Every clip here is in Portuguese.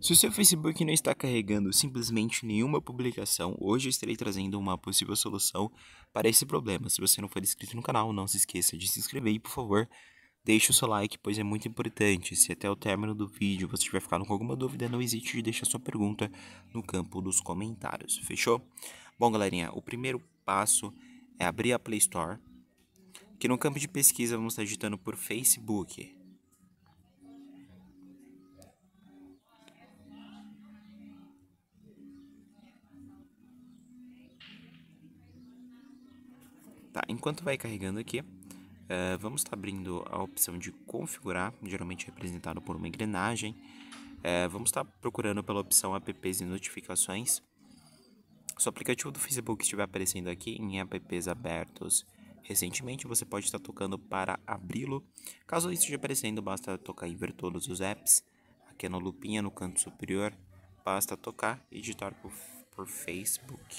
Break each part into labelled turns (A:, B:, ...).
A: Se o seu Facebook não está carregando simplesmente nenhuma publicação, hoje eu estarei trazendo uma possível solução para esse problema. Se você não for inscrito no canal, não se esqueça de se inscrever e, por favor, deixe o seu like, pois é muito importante. Se até o término do vídeo você tiver ficado com alguma dúvida, não hesite de deixar sua pergunta no campo dos comentários, fechou? Bom, galerinha, o primeiro passo é abrir a Play Store, que no campo de pesquisa vamos estar digitando por Facebook. Tá, enquanto vai carregando aqui, uh, vamos estar tá abrindo a opção de configurar, geralmente representado por uma engrenagem. Uh, vamos estar tá procurando pela opção apps e notificações. Se o aplicativo do Facebook estiver aparecendo aqui em apps abertos recentemente, você pode estar tá tocando para abri-lo. Caso isso esteja aparecendo, basta tocar em ver todos os apps. Aqui é na lupinha no canto superior, basta tocar e digitar por, por Facebook.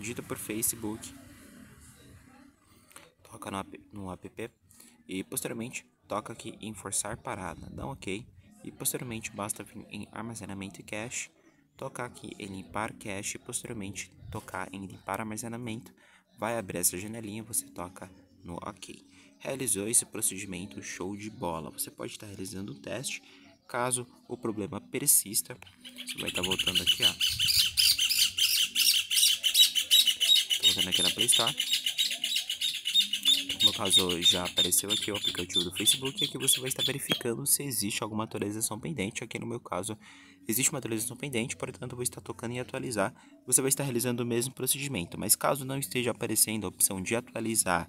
A: Digita por Facebook toca no, app, no app e posteriormente toca aqui em forçar parada, dá um ok e posteriormente basta vir em armazenamento e cache, tocar aqui em limpar cache e posteriormente tocar em limpar armazenamento, vai abrir essa janelinha, você toca no ok. Realizou esse procedimento, show de bola. Você pode estar realizando o teste, caso o problema persista, você vai estar voltando aqui, ó. voltando aqui na Play Store caso já apareceu aqui o aplicativo do Facebook, aqui é você vai estar verificando se existe alguma atualização pendente. Aqui no meu caso, existe uma atualização pendente, portanto, eu vou estar tocando em atualizar. Você vai estar realizando o mesmo procedimento, mas caso não esteja aparecendo a opção de atualizar,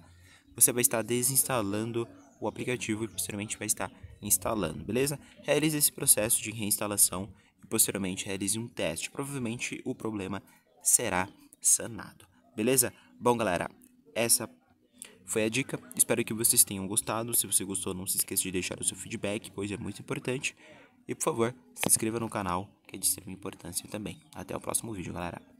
A: você vai estar desinstalando o aplicativo e posteriormente vai estar instalando, beleza? Realize esse processo de reinstalação e posteriormente realize um teste. Provavelmente o problema será sanado, beleza? Bom, galera, essa foi a dica. Espero que vocês tenham gostado. Se você gostou, não se esqueça de deixar o seu feedback, pois é muito importante. E por favor, se inscreva no canal, que é de extrema importância também. Até o próximo vídeo, galera.